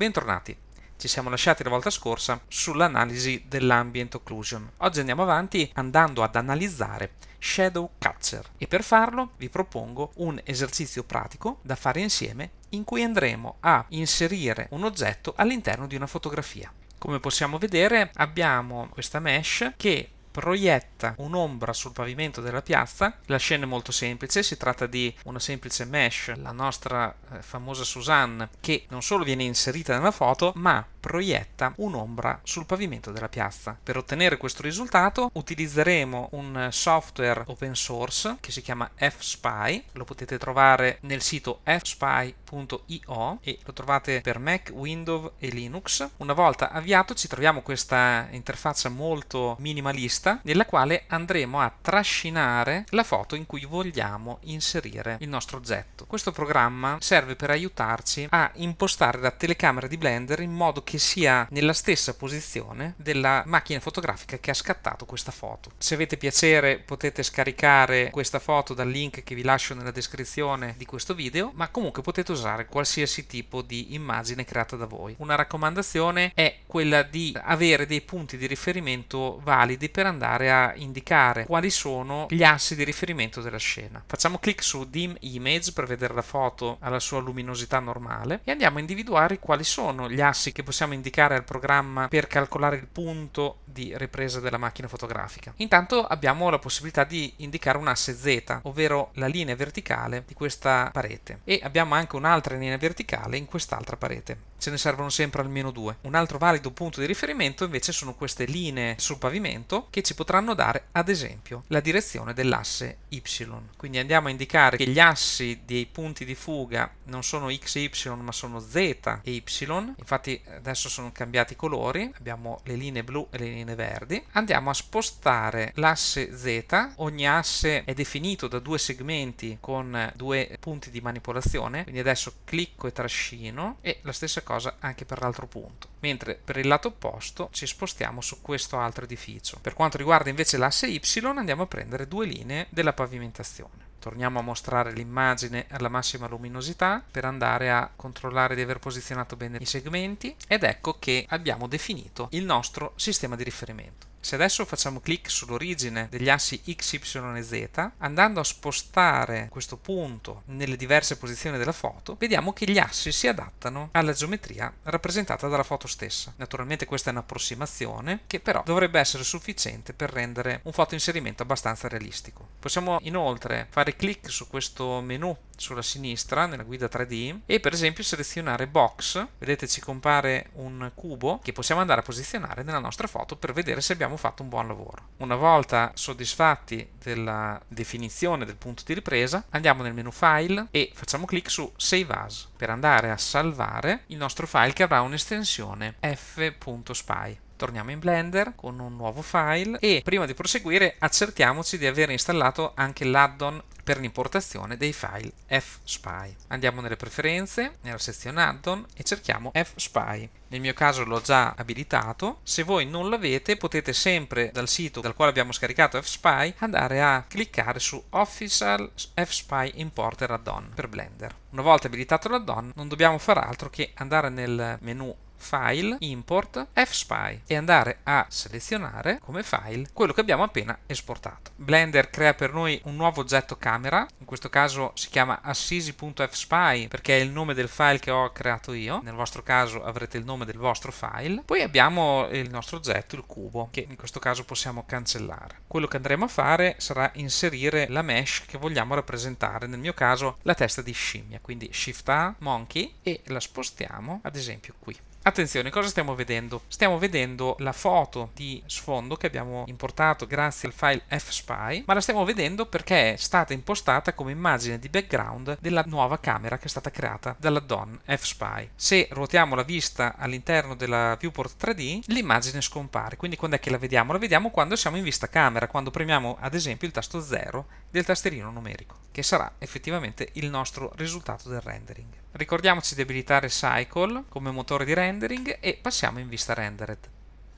Bentornati! Ci siamo lasciati la volta scorsa sull'analisi dell'ambient occlusion. Oggi andiamo avanti andando ad analizzare Shadow Catcher e per farlo vi propongo un esercizio pratico da fare insieme in cui andremo a inserire un oggetto all'interno di una fotografia. Come possiamo vedere abbiamo questa mesh che proietta un'ombra sul pavimento della piazza. La scena è molto semplice, si tratta di una semplice mesh, la nostra eh, famosa Suzanne, che non solo viene inserita nella foto, ma proietta un'ombra sul pavimento della piazza. Per ottenere questo risultato utilizzeremo un software open source che si chiama FSpy, lo potete trovare nel sito fspy.io e lo trovate per Mac, Windows e Linux. Una volta avviato ci troviamo questa interfaccia molto minimalista nella quale andremo a trascinare la foto in cui vogliamo inserire il nostro oggetto. Questo programma serve per aiutarci a impostare la telecamera di Blender in modo che che sia nella stessa posizione della macchina fotografica che ha scattato questa foto. Se avete piacere potete scaricare questa foto dal link che vi lascio nella descrizione di questo video, ma comunque potete usare qualsiasi tipo di immagine creata da voi. Una raccomandazione è quella di avere dei punti di riferimento validi per andare a indicare quali sono gli assi di riferimento della scena. Facciamo clic su Dim Image per vedere la foto alla sua luminosità normale e andiamo a individuare quali sono gli assi che possiamo possiamo indicare al programma per calcolare il punto di ripresa della macchina fotografica. Intanto abbiamo la possibilità di indicare un asse Z, ovvero la linea verticale di questa parete e abbiamo anche un'altra linea verticale in quest'altra parete. Ce ne servono sempre almeno due. Un altro valido punto di riferimento invece sono queste linee sul pavimento che ci potranno dare ad esempio la direzione dell'asse Y. Quindi andiamo a indicare che gli assi dei punti di fuga non sono x e y ma sono z e y. Infatti da eh, adesso sono cambiati i colori, abbiamo le linee blu e le linee verdi. Andiamo a spostare l'asse Z, ogni asse è definito da due segmenti con due punti di manipolazione, quindi adesso clicco e trascino e la stessa cosa anche per l'altro punto. Mentre per il lato opposto ci spostiamo su questo altro edificio. Per quanto riguarda invece l'asse Y andiamo a prendere due linee della pavimentazione torniamo a mostrare l'immagine alla massima luminosità per andare a controllare di aver posizionato bene i segmenti ed ecco che abbiamo definito il nostro sistema di riferimento. Se adesso facciamo clic sull'origine degli assi x, y e z, andando a spostare questo punto nelle diverse posizioni della foto, vediamo che gli assi si adattano alla geometria rappresentata dalla foto stessa. Naturalmente questa è un'approssimazione che però dovrebbe essere sufficiente per rendere un fotoinserimento abbastanza realistico. Possiamo inoltre fare clic su questo menu sulla sinistra nella guida 3D e per esempio selezionare box, vedete ci compare un cubo che possiamo andare a posizionare nella nostra foto per vedere se abbiamo fatto un buon lavoro. Una volta soddisfatti della definizione del punto di ripresa andiamo nel menu file e facciamo clic su save as per andare a salvare il nostro file che avrà un'estensione f.spy torniamo in Blender con un nuovo file e prima di proseguire accertiamoci di aver installato anche l'addon per l'importazione dei file fspy. Andiamo nelle preferenze, nella sezione addon e cerchiamo fspy. Nel mio caso l'ho già abilitato, se voi non l'avete potete sempre dal sito dal quale abbiamo scaricato fspy andare a cliccare su official fspy importer addon per Blender. Una volta abilitato l'addon non dobbiamo fare altro che andare nel menu File, Import, FSpy e andare a selezionare come file quello che abbiamo appena esportato. Blender crea per noi un nuovo oggetto camera, in questo caso si chiama assisi.fspy perché è il nome del file che ho creato io, nel vostro caso avrete il nome del vostro file, poi abbiamo il nostro oggetto, il cubo, che in questo caso possiamo cancellare. Quello che andremo a fare sarà inserire la mesh che vogliamo rappresentare, nel mio caso la testa di scimmia, quindi Shift A, Monkey e la spostiamo ad esempio qui. Attenzione, cosa stiamo vedendo? Stiamo vedendo la foto di sfondo che abbiamo importato grazie al file fspy, ma la stiamo vedendo perché è stata impostata come immagine di background della nuova camera che è stata creata dall'addon fspy. Se ruotiamo la vista all'interno della viewport 3D, l'immagine scompare, quindi quando è che la vediamo? La vediamo quando siamo in vista camera, quando premiamo ad esempio il tasto 0 del tastierino numerico, che sarà effettivamente il nostro risultato del rendering. Ricordiamoci di abilitare Cycle come motore di rendering e passiamo in vista rendered.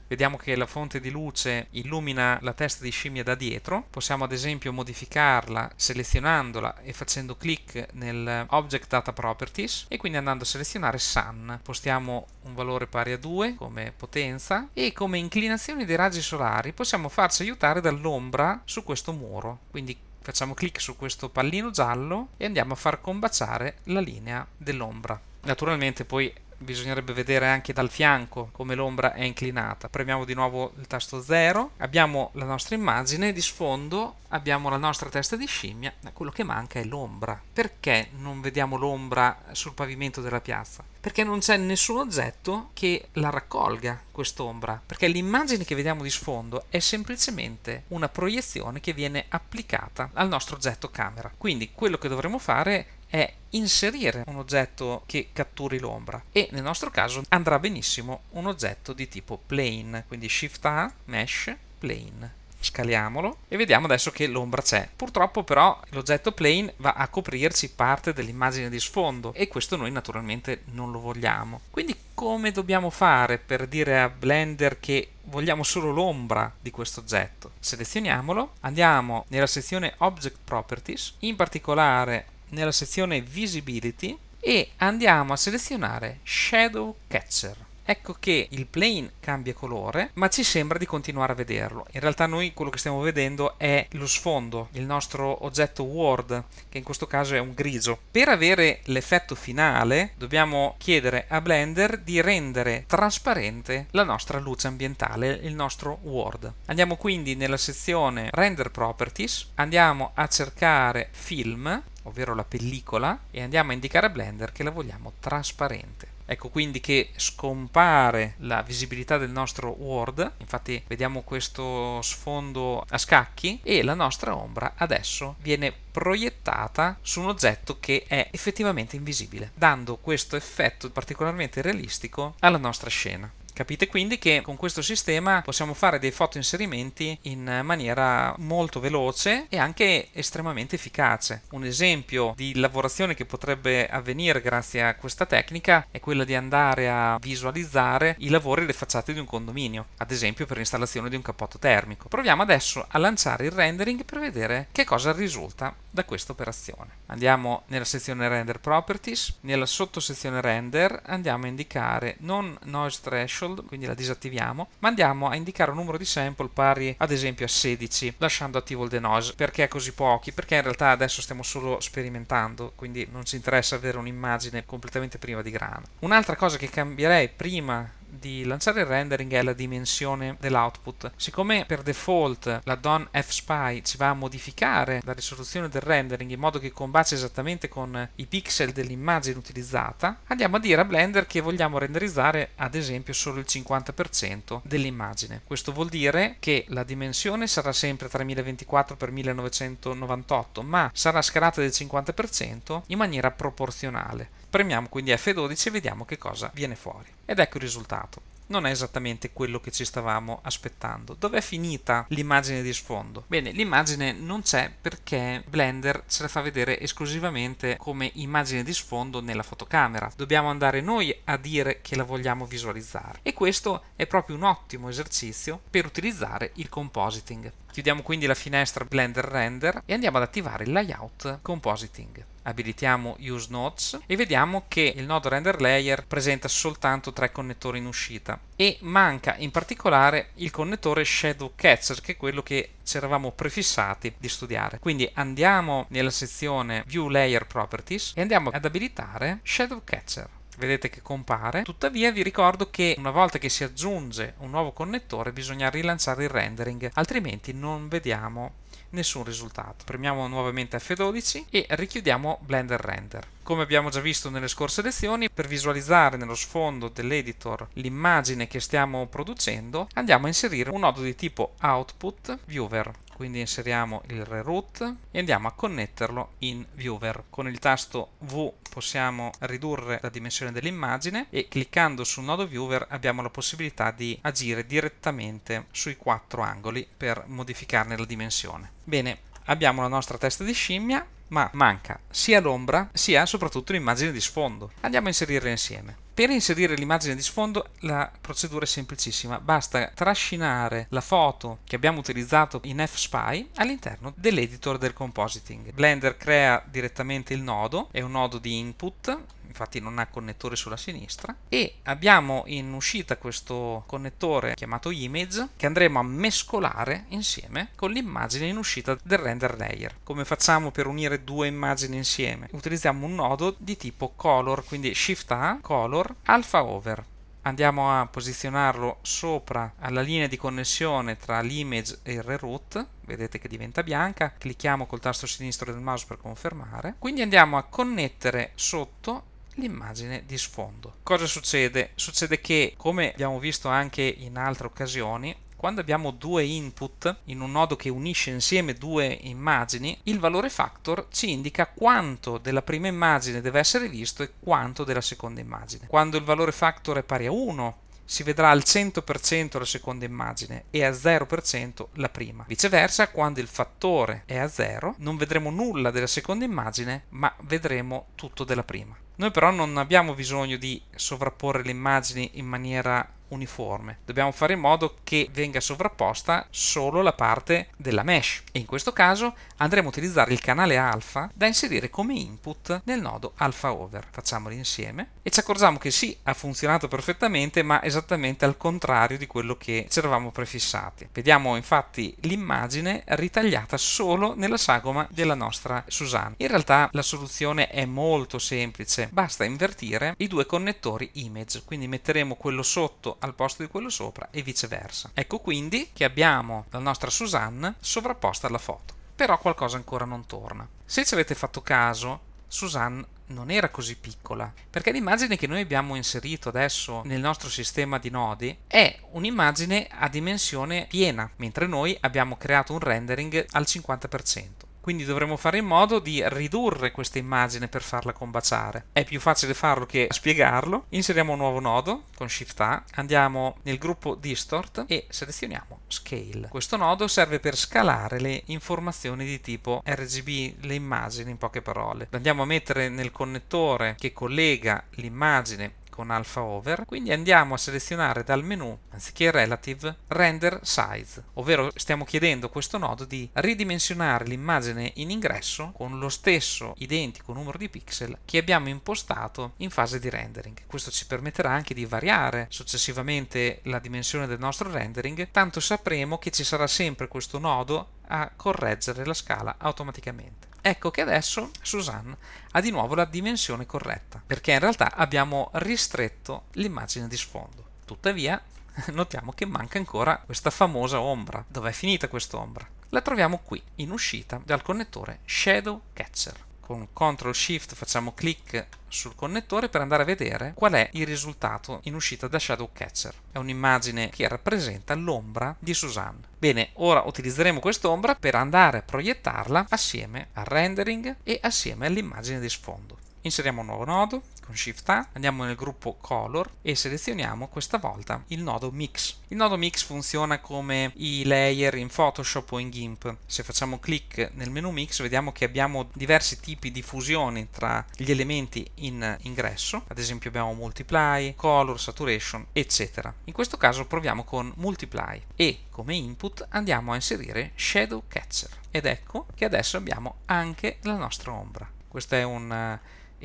Vediamo che la fonte di luce illumina la testa di scimmia da dietro. Possiamo ad esempio modificarla selezionandola e facendo clic nel Object Data Properties e quindi andando a selezionare Sun. Postiamo un valore pari a 2 come potenza e come inclinazione dei raggi solari possiamo farci aiutare dall'ombra su questo muro. Quindi Facciamo clic su questo pallino giallo e andiamo a far combaciare la linea dell'ombra. Naturalmente poi bisognerebbe vedere anche dal fianco come l'ombra è inclinata. Premiamo di nuovo il tasto 0, abbiamo la nostra immagine, di sfondo abbiamo la nostra testa di scimmia, ma quello che manca è l'ombra. Perché non vediamo l'ombra sul pavimento della piazza? Perché non c'è nessun oggetto che la raccolga quest'ombra, perché l'immagine che vediamo di sfondo è semplicemente una proiezione che viene applicata al nostro oggetto camera. Quindi quello che dovremo fare è inserire un oggetto che catturi l'ombra e nel nostro caso andrà benissimo un oggetto di tipo plane, quindi Shift A, Mesh, Plane scaliamolo e vediamo adesso che l'ombra c'è. Purtroppo però l'oggetto plane va a coprirci parte dell'immagine di sfondo e questo noi naturalmente non lo vogliamo. Quindi come dobbiamo fare per dire a Blender che vogliamo solo l'ombra di questo oggetto? Selezioniamolo, andiamo nella sezione Object Properties, in particolare nella sezione Visibility e andiamo a selezionare Shadow Catcher. Ecco che il plane cambia colore, ma ci sembra di continuare a vederlo. In realtà noi quello che stiamo vedendo è lo sfondo, il nostro oggetto Word, che in questo caso è un grigio. Per avere l'effetto finale dobbiamo chiedere a Blender di rendere trasparente la nostra luce ambientale, il nostro Word. Andiamo quindi nella sezione Render Properties, andiamo a cercare Film, ovvero la pellicola, e andiamo a indicare a Blender che la vogliamo trasparente ecco quindi che scompare la visibilità del nostro Word, infatti vediamo questo sfondo a scacchi e la nostra ombra adesso viene proiettata su un oggetto che è effettivamente invisibile, dando questo effetto particolarmente realistico alla nostra scena. Capite quindi che con questo sistema possiamo fare dei fotoinserimenti in maniera molto veloce e anche estremamente efficace. Un esempio di lavorazione che potrebbe avvenire grazie a questa tecnica è quella di andare a visualizzare i lavori e le facciate di un condominio, ad esempio per l'installazione di un cappotto termico. Proviamo adesso a lanciare il rendering per vedere che cosa risulta da questa operazione. Andiamo nella sezione Render Properties, nella sottosezione Render andiamo a indicare non Noise Threshold threshold, quindi la disattiviamo, ma andiamo a indicare un numero di sample pari ad esempio a 16, lasciando attivo il denoise. Perché così pochi? Perché in realtà adesso stiamo solo sperimentando, quindi non ci interessa avere un'immagine completamente priva di grano. Un'altra cosa che cambierei prima di lanciare il rendering è la dimensione dell'output. Siccome per default la DON FSPY ci va a modificare la risoluzione del rendering in modo che combacia esattamente con i pixel dell'immagine utilizzata, andiamo a dire a Blender che vogliamo renderizzare ad esempio solo il 50% dell'immagine. Questo vuol dire che la dimensione sarà sempre 3024x1998, ma sarà scalata del 50% in maniera proporzionale. Premiamo quindi F12 e vediamo che cosa viene fuori. Ed ecco il risultato non è esattamente quello che ci stavamo aspettando. Dov'è finita l'immagine di sfondo? Bene, l'immagine non c'è perché Blender ce la fa vedere esclusivamente come immagine di sfondo nella fotocamera. Dobbiamo andare noi a dire che la vogliamo visualizzare e questo è proprio un ottimo esercizio per utilizzare il compositing. Chiudiamo quindi la finestra Blender Render e andiamo ad attivare il layout compositing abilitiamo Use Nodes e vediamo che il nodo render layer presenta soltanto tre connettori in uscita e manca in particolare il connettore Shadow Catcher che è quello che ci eravamo prefissati di studiare. Quindi andiamo nella sezione View Layer Properties e andiamo ad abilitare Shadow Catcher vedete che compare tuttavia vi ricordo che una volta che si aggiunge un nuovo connettore bisogna rilanciare il rendering altrimenti non vediamo nessun risultato. Premiamo nuovamente F12 e richiudiamo Blender Render. Come abbiamo già visto nelle scorse lezioni, per visualizzare nello sfondo dell'editor l'immagine che stiamo producendo, andiamo a inserire un nodo di tipo Output Viewer quindi inseriamo il reroute e andiamo a connetterlo in viewer. Con il tasto V possiamo ridurre la dimensione dell'immagine e cliccando sul nodo viewer abbiamo la possibilità di agire direttamente sui quattro angoli per modificarne la dimensione. Bene, abbiamo la nostra testa di scimmia ma manca sia l'ombra sia soprattutto l'immagine di sfondo. Andiamo a inserirle insieme. Per inserire l'immagine di sfondo la procedura è semplicissima, basta trascinare la foto che abbiamo utilizzato in FSPy all'interno dell'editor del compositing. Blender crea direttamente il nodo, è un nodo di input, infatti non ha connettore sulla sinistra e abbiamo in uscita questo connettore chiamato image che andremo a mescolare insieme con l'immagine in uscita del render layer come facciamo per unire due immagini insieme utilizziamo un nodo di tipo color quindi shift a color alpha over andiamo a posizionarlo sopra alla linea di connessione tra l'image e il reroot vedete che diventa bianca clicchiamo col tasto sinistro del mouse per confermare quindi andiamo a connettere sotto l'immagine di sfondo. Cosa succede? Succede che, come abbiamo visto anche in altre occasioni, quando abbiamo due input in un nodo che unisce insieme due immagini, il valore factor ci indica quanto della prima immagine deve essere visto e quanto della seconda immagine. Quando il valore factor è pari a 1, si vedrà al 100% la seconda immagine e a 0% la prima. Viceversa, quando il fattore è a 0, non vedremo nulla della seconda immagine, ma vedremo tutto della prima. Noi però non abbiamo bisogno di sovrapporre le immagini in maniera uniforme. Dobbiamo fare in modo che venga sovrapposta solo la parte della mesh e in questo caso andremo a utilizzare il canale alfa da inserire come input nel nodo alfa over. Facciamoli insieme e ci accorgiamo che sì, ha funzionato perfettamente ma esattamente al contrario di quello che ci eravamo prefissati. Vediamo infatti l'immagine ritagliata solo nella sagoma della nostra Susanna. In realtà la soluzione è molto semplice, basta invertire i due connettori image, quindi metteremo quello sotto al posto di quello sopra e viceversa. Ecco quindi che abbiamo la nostra Suzanne sovrapposta alla foto. Però qualcosa ancora non torna. Se ci avete fatto caso, Suzanne non era così piccola, perché l'immagine che noi abbiamo inserito adesso nel nostro sistema di nodi è un'immagine a dimensione piena, mentre noi abbiamo creato un rendering al 50%. Quindi dovremmo fare in modo di ridurre questa immagine per farla combaciare. È più facile farlo che spiegarlo. Inseriamo un nuovo nodo con Shift A, andiamo nel gruppo Distort e selezioniamo Scale. Questo nodo serve per scalare le informazioni di tipo RGB, le immagini in poche parole. Lo andiamo a mettere nel connettore che collega l'immagine con alpha over, quindi andiamo a selezionare dal menu, anziché relative, render size, ovvero stiamo chiedendo a questo nodo di ridimensionare l'immagine in ingresso con lo stesso identico numero di pixel che abbiamo impostato in fase di rendering. Questo ci permetterà anche di variare successivamente la dimensione del nostro rendering, tanto sapremo che ci sarà sempre questo nodo a correggere la scala automaticamente. Ecco che adesso Suzanne ha di nuovo la dimensione corretta, perché in realtà abbiamo ristretto l'immagine di sfondo. Tuttavia, notiamo che manca ancora questa famosa ombra. Dov'è finita quest'ombra? La troviamo qui, in uscita dal connettore Shadow Catcher con CTRL SHIFT facciamo clic sul connettore per andare a vedere qual è il risultato in uscita da Shadow Catcher. È un'immagine che rappresenta l'ombra di Suzanne. Bene, ora utilizzeremo quest'ombra per andare a proiettarla assieme al rendering e assieme all'immagine di sfondo. Inseriamo un nuovo nodo, con Shift A, andiamo nel gruppo Color e selezioniamo questa volta il nodo Mix. Il nodo Mix funziona come i layer in Photoshop o in GIMP. Se facciamo clic nel menu Mix vediamo che abbiamo diversi tipi di fusioni tra gli elementi in ingresso, ad esempio abbiamo Multiply, Color, Saturation, eccetera. In questo caso proviamo con Multiply e come input andiamo a inserire Shadow Catcher ed ecco che adesso abbiamo anche la nostra ombra. Questo è un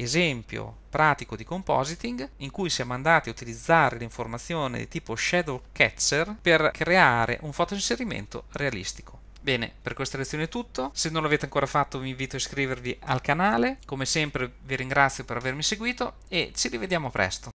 esempio pratico di compositing in cui siamo andati a utilizzare l'informazione di tipo shadow catcher per creare un fotoinserimento realistico. Bene, per questa lezione è tutto, se non l'avete ancora fatto vi invito a iscrivervi al canale, come sempre vi ringrazio per avermi seguito e ci rivediamo presto.